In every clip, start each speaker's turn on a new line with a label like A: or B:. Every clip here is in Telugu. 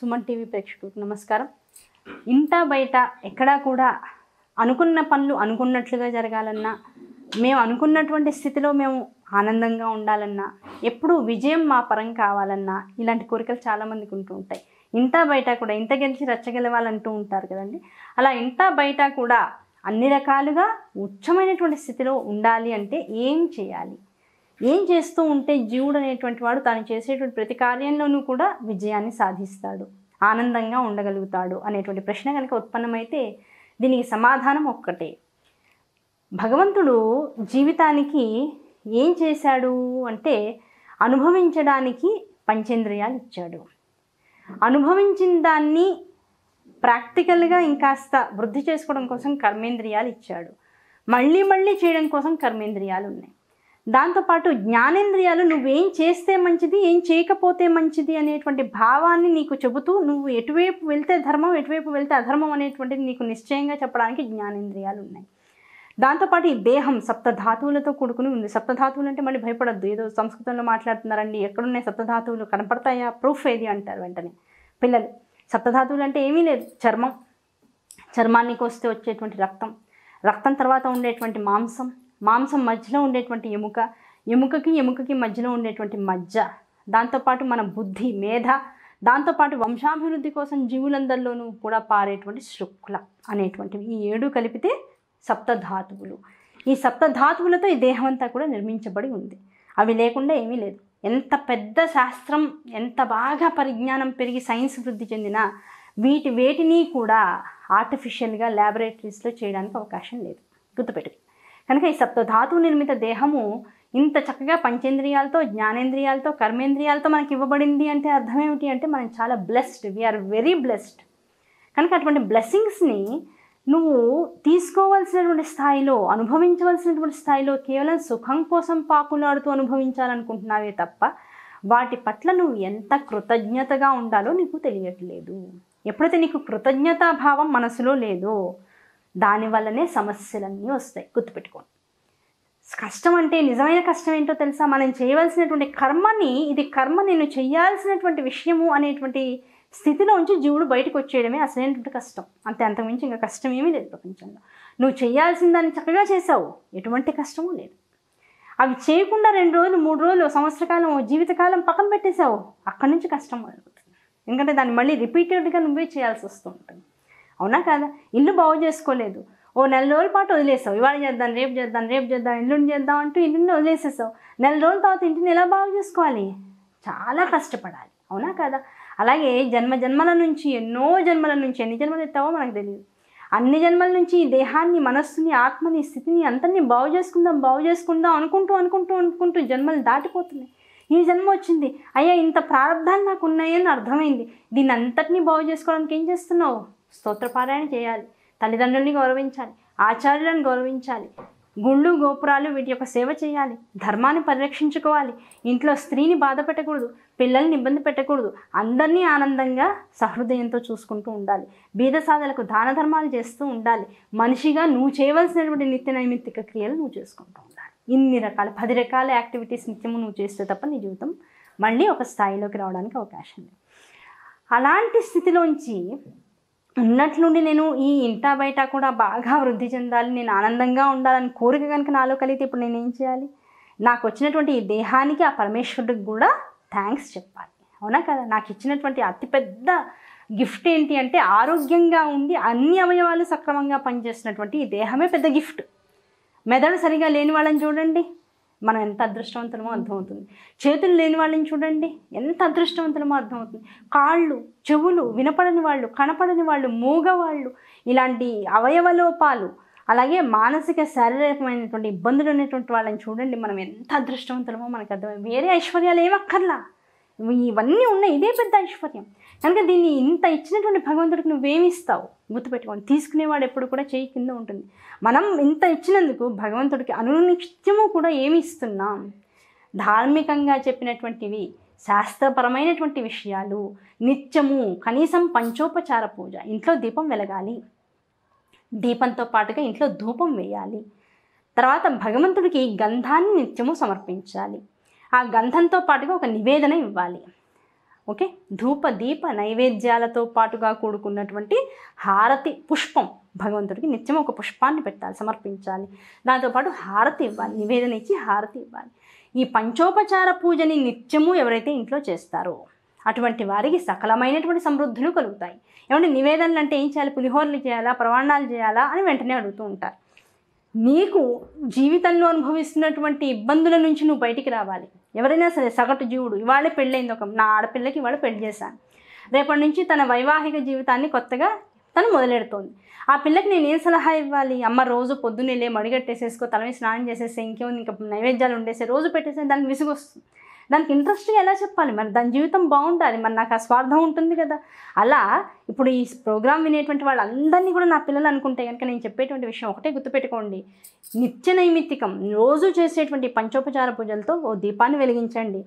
A: సుమన్ టీవీ ప్రేక్షకులకు నమస్కారం ఇంట బయట ఎక్కడా కూడా అనుకున్న పనులు అనుకున్నట్లుగా జరగాలన్నా మేము అనుకున్నటువంటి స్థితిలో మేము ఆనందంగా ఉండాలన్నా ఎప్పుడూ విజయం మా పరం కావాలన్నా ఇలాంటి కోరికలు చాలామందికి ఉంటూ ఉంటాయి ఇంత బయట కూడా ఇంత గెలిచి రెచ్చగలవాలంటూ ఉంటారు కదండి అలా ఇంత బయట కూడా అన్ని రకాలుగా ఉచ్చమైనటువంటి స్థితిలో ఉండాలి అంటే ఏం చేయాలి ఏం చేస్తూ ఉంటే జీవుడు అనేటువంటి వాడు తాను చేసేటువంటి ప్రతి కార్యంలోనూ కూడా విజయాన్ని సాధిస్తాడు ఆనందంగా ఉండగలుగుతాడు అనేటువంటి ప్రశ్న కనుక ఉత్పన్నమైతే దీనికి సమాధానం ఒక్కటే భగవంతుడు జీవితానికి ఏం చేశాడు అంటే అనుభవించడానికి పంచేంద్రియాలు ఇచ్చాడు అనుభవించిన దాన్ని ప్రాక్టికల్గా ఇంకాస్త వృద్ధి చేసుకోవడం కోసం కర్మేంద్రియాలు ఇచ్చాడు మళ్ళీ మళ్ళీ చేయడం కోసం కర్మేంద్రియాలు ఉన్నాయి దాంతోపాటు జ్ఞానేంద్రియాలు నువ్వేం చేస్తే మంచిది ఏం చేయకపోతే మంచిది అనేటువంటి భావాన్ని నీకు చెబుతూ నువ్వు ఎటువైపు వెళ్తే ధర్మం ఎటువైపు వెళ్తే అధర్మం అనేటువంటిది నీకు నిశ్చయంగా చెప్పడానికి జ్ఞానేంద్రియాలు ఉన్నాయి దాంతోపాటు ఈ దేహం సప్తధాతువులతో కూడుకుని ఉంది సప్తధాతువులు అంటే మళ్ళీ భయపడద్దు ఏదో సంస్కృతంలో మాట్లాడుతున్నారండి ఎక్కడున్నాయి సప్తధాతువులు కనపడతాయా ప్రూఫ్ ఏది అంటారు వెంటనే పిల్లలు సప్తధాతువులు అంటే ఏమీ లేదు చర్మం చర్మానికి వస్తే వచ్చేటువంటి రక్తం రక్తం తర్వాత ఉండేటువంటి మాంసం మాంసం మధ్యలో ఉండేటువంటి ఎముక ఎముకకి ఎముకకి మధ్యలో ఉండేటువంటి మజ్జ దాంతోపాటు మన బుద్ధి మేధ దాంతోపాటు వంశాభివృద్ధి కోసం జీవులందరిలోనూ కూడా పారేటువంటి శుక్ల అనేటువంటివి ఈ ఏడు కలిపితే సప్తధాతువులు ఈ సప్తధాతువులతో ఈ దేహం అంతా కూడా నిర్మించబడి ఉంది అవి లేకుండా ఏమీ లేదు ఎంత పెద్ద శాస్త్రం ఎంత బాగా పరిజ్ఞానం పెరిగి సైన్స్ వృద్ధి చెందినా వీటి వేటిని కూడా ఆర్టిఫిషియల్గా ల్యాబొరేటరీస్లో చేయడానికి అవకాశం లేదు గుర్తుపెట్టుకు కనుక ఈ సప్తధాతు నిర్మిత దేహము ఇంత చక్కగా పంచేంద్రియాలతో జ్ఞానేంద్రియాలతో కర్మేంద్రియాలతో మనకి ఇవ్వబడింది అంటే అర్థం ఏమిటి అంటే మనం చాలా బ్లెస్డ్ వీఆర్ వెరీ బ్లెస్డ్ కనుక అటువంటి బ్లెస్సింగ్స్ని నువ్వు తీసుకోవాల్సినటువంటి స్థాయిలో అనుభవించవలసినటువంటి స్థాయిలో కేవలం సుఖం కోసం పాకులాడుతూ అనుభవించాలనుకుంటున్నావే తప్ప వాటి పట్ల నువ్వు ఎంత కృతజ్ఞతగా ఉండాలో నీకు తెలియట్లేదు ఎప్పుడైతే నీకు కృతజ్ఞతాభావం మనసులో లేదో దానివల్లనే సమస్యలన్నీ వస్తాయి గుర్తుపెట్టుకోండి కష్టం అంటే నిజమైన కష్టం ఏంటో తెలుసా మనం చేయవలసినటువంటి కర్మని ఇది కర్మ నేను చేయాల్సినటువంటి విషయము అనేటువంటి స్థితిలో ఉంచి జీవుడు బయటకు వచ్చేయడమే అసలైనటువంటి కష్టం అంతే అంతకుమించి ఇంకా కష్టం ఏమీ లేదు ప్రపంచంలో నువ్వు చేయాల్సిన దాన్ని చక్కగా చేసావు ఎటువంటి కష్టమూ లేదు అవి చేయకుండా రెండు రోజులు మూడు రోజులు సంవత్సరకాలం జీవితకాలం పక్కన పెట్టేశావు అక్కడి నుంచి కష్టం అనుకుంటుంది ఎందుకంటే దాన్ని మళ్ళీ రిపీటెడ్గా నువ్వే చేయాల్సి వస్తూ ఉంటుంది అవునా కదా ఇల్లు బాగు చేసుకోలేదు ఓ నెల రోజుల పాటు వదిలేసావు ఇవాళ చేద్దాం రేపు చేద్దాం రేపు చేద్దాం ఇల్లు చేద్దాం అంటూ ఇంటిని వదిలేసేసావు నెల రోజుల తర్వాత ఇంటిని ఎలా బాగు చేసుకోవాలి చాలా కష్టపడాలి అవునా కదా అలాగే జన్మ జన్మల నుంచి ఎన్నో జన్మల నుంచి ఎన్ని జన్మలు ఎత్తావో మనకు తెలియదు అన్ని జన్మల నుంచి ఈ దేహాన్ని మనస్సుని ఆత్మని స్థితిని అంతని బాగు చేసుకుందాం బాగు చేసుకుందాం అనుకుంటూ అనుకుంటూ అనుకుంటూ జన్మలు దాటిపోతున్నాయి ఈ జన్మ వచ్చింది అయ్యా ఇంత ప్రారంభాలు నాకు ఉన్నాయని అర్థమైంది దీన్ని అంతటినీ బాగు చేసుకోవడానికి ఏం చేస్తున్నావు స్తోత్రపారాయణ చేయాలి తల్లిదండ్రుల్ని గౌరవించాలి ఆచార్యులను గౌరవించాలి గుళ్ళు గోపురాలు వీటి యొక్క సేవ చేయాలి ధర్మాన్ని పరిరక్షించుకోవాలి ఇంట్లో స్త్రీని బాధ పెట్టకూడదు పిల్లల్ని ఇబ్బంది పెట్టకూడదు అందరినీ ఆనందంగా సహృదయంతో చూసుకుంటూ ఉండాలి బీద సాధలకు దాన ధర్మాలు చేస్తూ ఉండాలి మనిషిగా నువ్వు చేయవలసినటువంటి నిత్య నైమిత్తిక క్రియలు నువ్వు చేసుకుంటూ ఉండాలి ఇన్ని రకాల పది రకాల యాక్టివిటీస్ నిత్యము నువ్వు చేస్తే తప్ప నీ జీవితం మళ్ళీ ఒక స్థాయిలోకి రావడానికి అవకాశం లేదు అలాంటి స్థితిలోంచి ఉన్నట్లుండి నేను ఈ ఇంట బయట కూడా బాగా వృద్ధి చెందాలి నేను ఆనందంగా ఉండాలని కోరిక కనుక నాలో కలిగితే ఇప్పుడు నేను ఏం చేయాలి నాకు వచ్చినటువంటి ఈ దేహానికి ఆ పరమేశ్వరుడికి కూడా థ్యాంక్స్ చెప్పాలి అవునా కదా నాకు ఇచ్చినటువంటి అతిపెద్ద గిఫ్ట్ ఏంటి అంటే ఆరోగ్యంగా ఉండి అన్ని అవయవాలు సక్రమంగా పనిచేస్తున్నటువంటి ఈ దేహమే పెద్ద గిఫ్ట్ మెదడు సరిగా లేని వాళ్ళని చూడండి మనం ఎంత అదృష్టవంతులమో అర్థమవుతుంది చేతులు లేని వాళ్ళని చూడండి ఎంత అదృష్టవంతులమో అర్థమవుతుంది కాళ్ళు చెవులు వినపడని వాళ్ళు కనపడని వాళ్ళు మూగవాళ్ళు ఇలాంటి అవయవలోపాలు అలాగే మానసిక శారీరకమైనటువంటి ఇబ్బందులు ఉన్నటువంటి వాళ్ళని చూడండి మనం ఎంత అదృష్టవంతులమో మనకు అర్థమై వేరే ఐశ్వర్యాలు ఏమక్కర్లా ఇవన్నీ ఉన్నాయి ఇదే పెద్ద ఐశ్వర్యం కనుక దీన్ని ఇంత ఇచ్చినటువంటి భగవంతుడికి నువ్వేమిస్తావు గుర్తుపెట్టుకోండి తీసుకునేవాడు ఎప్పుడు కూడా చేయి కింద ఉంటుంది మనం ఇంత ఇచ్చినందుకు భగవంతుడికి అనునిత్యము కూడా ఏమి ఇస్తున్నాం ధార్మికంగా చెప్పినటువంటివి శాస్త్రపరమైనటువంటి విషయాలు నిత్యము కనీసం పంచోపచార పూజ ఇంట్లో దీపం వెలగాలి దీపంతో పాటుగా ఇంట్లో ధూపం వేయాలి తర్వాత భగవంతుడికి గంధాన్ని నిత్యము సమర్పించాలి ఆ గంధంతో పాటుగా ఒక నివేదన ఇవ్వాలి ఓకే ధూప దీప నైవేద్యాలతో పాటుగా కూడుకున్నటువంటి హారతి పుష్పం భగవంతుడికి నిత్యం ఒక పుష్పాన్ని పెట్టాలి సమర్పించాలి దాంతోపాటు హారతి ఇవ్వాలి నివేదన ఇచ్చి హారతి ఇవ్వాలి ఈ పంచోపచార పూజని నిత్యము ఎవరైతే ఇంట్లో చేస్తారో అటువంటి వారికి సకలమైనటువంటి సమృద్ధులు కలుగుతాయి ఏమంటే నివేదనలు అంటే ఏం చేయాలి పులిహోరలు చేయాలా ప్రమాణాలు చేయాలా అని వెంటనే అడుగుతూ ఉంటారు నీకు జీవితంలో అనుభవిస్తున్నటువంటి ఇబ్బందుల నుంచి నువ్వు బయటికి రావాలి ఎవరైనా సరే సగటు జీవుడు ఇవాళ పెళ్ళైంది ఒక నా ఆడపిల్లకి ఇవాళ పెళ్లి చేశాను రేపటి నుంచి తన వైవాహిక జీవితాన్ని కొత్తగా తను మొదలెడుతోంది ఆ పిల్లకి నేను ఏం సలహా ఇవ్వాలి అమ్మ రోజు పొద్దున్నే లే మడిగట్టేసేసుకో తలమే స్నానం చేసేసి ఇంకేముంది ఇంకా నైవేద్యాలు ఉండేసే రోజు పెట్టేసే దానికి విసుగొస్తుంది దానికి ఇంట్రెస్టింగ్ ఎలా చెప్పాలి మరి దాని జీవితం బాగుండాలి మరి నాకు ఆ స్వార్థం ఉంటుంది కదా అలా ఇప్పుడు ఈ ప్రోగ్రామ్ వినేటువంటి వాళ్ళందరినీ కూడా నా పిల్లలు అనుకుంటే కనుక నేను చెప్పేటువంటి విషయం ఒకటే గుర్తుపెట్టుకోండి నిత్య నైమిత్తికం రోజు చేసేటువంటి పంచోపచార పూజలతో ఓ దీపాన్ని వెలిగించండి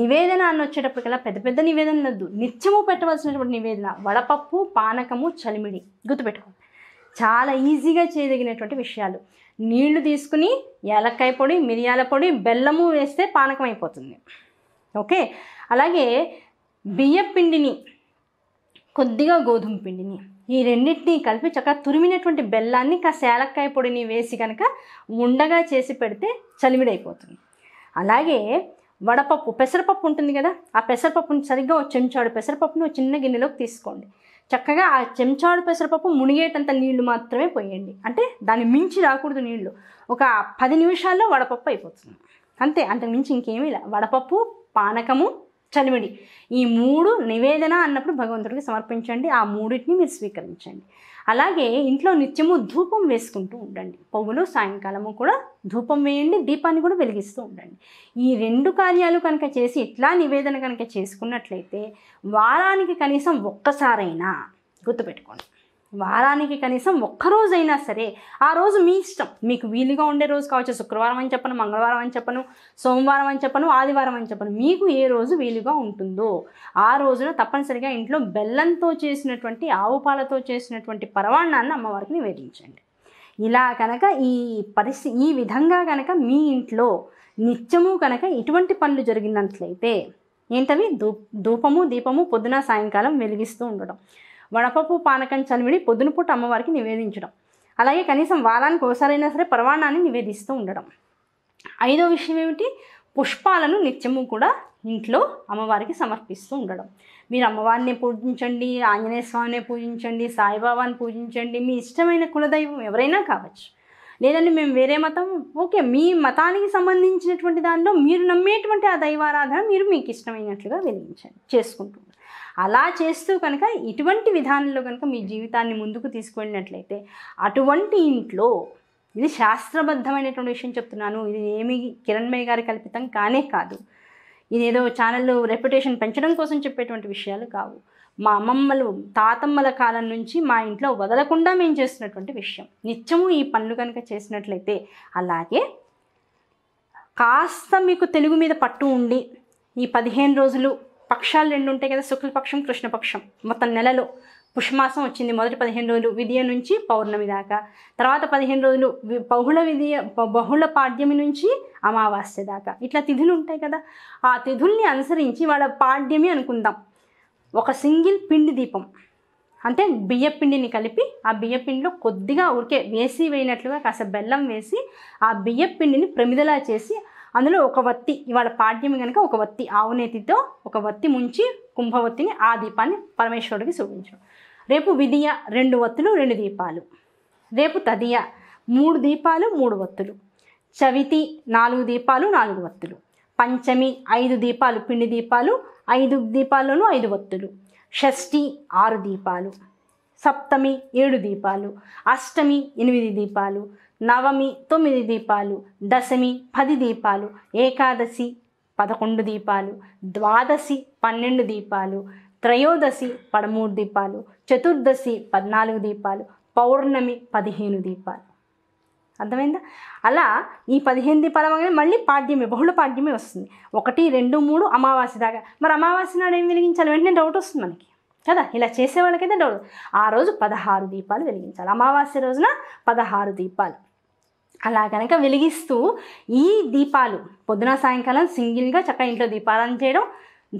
A: నివేదన అని వచ్చేటప్పటికల్లా పెద్ద పెద్ద నివేదన వద్దు నిత్యము పెట్టవలసినటువంటి నివేదన వడపప్పు పానకము చలిమిడి గుర్తుపెట్టుకోండి చాలా ఈజీగా చేయదగినటువంటి విషయాలు నీళ్లు తీసుకుని ఏలక్కాయ పొడి మిరియాల పొడి బెల్లము వేస్తే పానకం అయిపోతుంది ఓకే అలాగే బియ్యపిండిని పిండిని కొద్దిగా గోధుమ పిండిని ఈ రెండింటినీ కలిపి చక్కగా తురిమినటువంటి బెల్లాన్ని కాస్త శాలక్కాయ పొడిని వేసి కనుక ఉండగా చేసి పెడితే చలిమిడైపోతుంది అలాగే వడపప్పు పెసరపప్పు ఉంటుంది కదా ఆ పెసరపప్పుని సరిగ్గా ఒక చెంచాడు పెసరపప్పును చిన్న గిన్నెలోకి తీసుకోండి చక్కగా ఆ చెంచాడు పెసరపప్పు మునిగేటంత నీళ్లు మాత్రమే పోయండి అంటే దాన్ని మించి రాకూడదు నీళ్లు ఒక పది నిమిషాల్లో వడపప్పు అయిపోతుంది అంతే అంతకు మించి ఇంకేమీ వడపప్పు పానకము చలివిడి ఈ మూడు నివేదన అన్నప్పుడు భగవంతుడికి సమర్పించండి ఆ మూడింటిని మీరు స్వీకరించండి అలాగే ఇంట్లో నిత్యము ధూపం వేసుకుంటూ ఉండండి పొగులు సాయంకాలము కూడా ధూపం వేయండి దీపాన్ని కూడా వెలిగిస్తూ ఉండండి ఈ రెండు కార్యాలు కనుక చేసి ఇట్లా నివేదన కనుక చేసుకున్నట్లయితే వారానికి కనీసం ఒక్కసారైనా గుర్తుపెట్టుకోండి వారానికి కనీసం ఒక్కరోజైనా సరే ఆ రోజు మీ ఇష్టం మీకు వీలుగా ఉండే రోజు కావచ్చు శుక్రవారం అని చెప్పను మంగళవారం అని చెప్పను సోమవారం అని చెప్పను ఆదివారం అని చెప్పను మీకు ఏ రోజు వీలుగా ఉంటుందో ఆ రోజున తప్పనిసరిగా ఇంట్లో బెల్లంతో చేసినటువంటి ఆవు పాలతో చేసినటువంటి పరవాణాన్ని అమ్మవారికి నివేదించండి ఇలా కనుక ఈ పరిస్థితి ఈ విధంగా కనుక మీ ఇంట్లో నిత్యము కనుక ఇటువంటి పనులు జరిగినట్లయితే ఏంటవి దూ ధూపము దీపము పొద్దున సాయంకాలం వెలిగిస్తూ ఉండడం వడపప్పు పానకం చలివిడి పొద్దునపూట అమ్మవారికి నివేదించడం అలాగే కనీసం వారానికి ఒకసారైనా సరే పరవాణాన్ని నివేదిస్తూ ఉండడం ఐదో విషయం ఏమిటి పుష్పాలను నిత్యము కూడా ఇంట్లో అమ్మవారికి సమర్పిస్తూ ఉండడం మీరు అమ్మవారిని పూజించండి ఆంజనేయ స్వామిని పూజించండి సాయిబాబాని పూజించండి మీ ఇష్టమైన కులదైవం ఎవరైనా కావచ్చు లేదండి మేము వేరే మతం ఓకే మీ మతానికి సంబంధించినటువంటి దానిలో మీరు నమ్మేటువంటి ఆ దైవారాధన మీరు మీకు ఇష్టమైనట్లుగా వెలిగించండి చేసుకుంటున్నారు అలా చేస్తూ కనుక ఇటువంటి విధానంలో కనుక మీ జీవితాన్ని ముందుకు తీసుకెళ్ళినట్లయితే అటువంటి ఇంట్లో ఇది శాస్త్రబద్ధమైనటువంటి విషయం చెప్తున్నాను ఇది ఏమి కిరణ్మయ్య గారి కల్పితం కానే కాదు ఇదేదో ఛానళ్ళు రెప్యుటేషన్ పెంచడం కోసం చెప్పేటువంటి విషయాలు కావు మా అమ్మమ్మలు తాతమ్మల కాలం నుంచి మా ఇంట్లో వదలకుండా మేము చేస్తున్నటువంటి విషయం నిత్యము ఈ పనులు కనుక చేసినట్లయితే అలాగే కాస్త మీకు తెలుగు మీద పట్టు ఉండి ఈ పదిహేను రోజులు పక్షాలు రెండు ఉంటాయి కదా శుక్లపక్షం కృష్ణపక్షం మొత్తం నెలలో పుష్మాసం వచ్చింది మొదటి పదిహేను రోజులు విద్య నుంచి పౌర్ణమి దాకా తర్వాత పదిహేను రోజులు బహుళ విద్య బహుళ పాడ్యమి నుంచి అమావాస్య దాకా ఇట్లా తిథులు ఉంటాయి కదా ఆ తిథుల్ని అనుసరించి వాళ్ళ పాడ్యమి అనుకుందాం ఒక సింగిల్ పిండి దీపం అంటే బియ్యపిండిని కలిపి ఆ బియ్యపిండిలో కొద్దిగా ఉరికే వేసి వేయినట్లుగా కాస్త బెల్లం వేసి ఆ బియ్యపిండిని ప్రమిదలా చేసి అందులో ఒక వత్తి ఇవాళ పాడ్యమి కనుక ఒక వత్తి ఆవునేతితో ఒక వత్తి ముంచి కుంభవత్తిని ఆ దీపాన్ని పరమేశ్వరుడికి చూపించడం రేపు విధియ రెండు వత్తులు రెండు దీపాలు రేపు తదియ మూడు దీపాలు మూడు వత్తులు చవితి నాలుగు దీపాలు నాలుగు వత్తులు పంచమి ఐదు దీపాలు పిండి దీపాలు ఐదు దీపాల్లోనూ ఐదు వత్తులు షష్ఠి ఆరు దీపాలు సప్తమి ఏడు దీపాలు అష్టమి ఎనిమిది దీపాలు నవమి తొమ్మిది దీపాలు దశమి పది దీపాలు ఏకాదశి పదకొండు దీపాలు ద్వాదశి పన్నెండు దీపాలు త్రయోదశి పదమూడు దీపాలు చతుర్దశి పద్నాలుగు దీపాలు పౌర్ణమి పదిహేను దీపాలు అర్థమైందా అలా ఈ పదిహేను దీపాల వల్ల మళ్ళీ పాడ్యమే బహుళ పాడ్యమే వస్తుంది ఒకటి రెండు మూడు అమావాస్య దాకా మరి అమావాస్య నాడు ఏం వెలిగించాలి వెంటనే డౌట్ వస్తుంది మనకి కదా ఇలా చేసే వాళ్ళకైతే డౌట్ ఆ రోజు పదహారు దీపాలు వెలిగించాలి అమావాస్య రోజున పదహారు దీపాలు అలా కనుక వెలిగిస్తూ ఈ దీపాలు పొద్దున సాయంకాలం సింగిల్గా చక్కగా ఇంట్లో దీపాలను చేయడం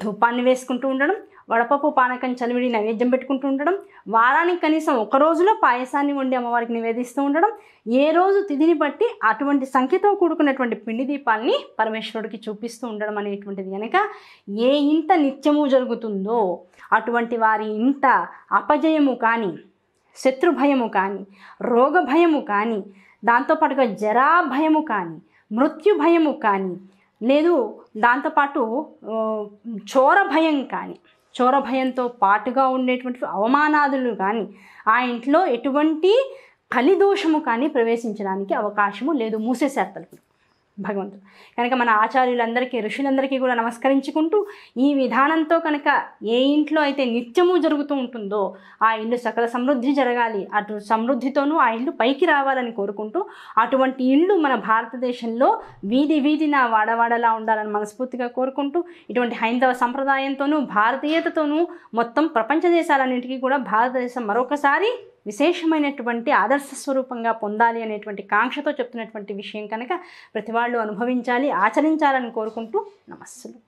A: ధూపాన్ని వేసుకుంటూ ఉండడం వడపప్పు పానకం చలివిడి నైవేద్యం పెట్టుకుంటూ ఉండడం వారానికి కనీసం ఒక రోజులో పాయసాన్ని వండి అమ్మవారికి నివేదిస్తూ ఉండడం ఏ రోజు తిథిని బట్టి అటువంటి సంఖ్యతో కూడుకున్నటువంటి పిండి దీపాన్ని పరమేశ్వరుడికి చూపిస్తూ ఉండడం అనేటువంటిది కనుక ఏ ఇంత నిత్యము జరుగుతుందో అటువంటి వారి ఇంట అపజయము కానీ శత్రుభయము కానీ రోగభయము కానీ దాంతోపాటుగా జరా భయము కానీ మృత్యు భయము కానీ లేదు దాంతోపాటు చోర భయం కానీ చోర భయంతో పాటుగా ఉండేటువంటి అవమానాదులు కానీ ఆ ఇంట్లో ఎటువంటి కలిదోషము కానీ ప్రవేశించడానికి అవకాశము లేదు మూసేశారు తలుపులు భగవంతుడు కనుక మన ఆచార్యులందరికీ ఋషులందరికీ కూడా నమస్కరించుకుంటూ ఈ విధానంతో కనుక ఏ ఇంట్లో అయితే నిత్యము జరుగుతూ ఉంటుందో ఆ ఇల్లు సకల సమృద్ధి జరగాలి అటు సమృద్ధితోనూ ఆ ఇల్లు పైకి రావాలని కోరుకుంటూ అటువంటి ఇల్లు మన భారతదేశంలో వీధి వీధిన వాడవాడలా ఉండాలని మనస్ఫూర్తిగా కోరుకుంటూ ఇటువంటి హైందవ సంప్రదాయంతోనూ భారతీయతతోనూ మొత్తం ప్రపంచ దేశాలన్నింటికీ కూడా భారతదేశం మరొకసారి విశేషమైనటువంటి ఆదర్శ స్వరూపంగా పొందాలి అనేటువంటి కాంక్షతో చెప్తున్నటువంటి విషయం కనుక ప్రతి వాళ్ళు అనుభవించాలి ఆచరించాలని కోరుకుంటూ నమస్సులు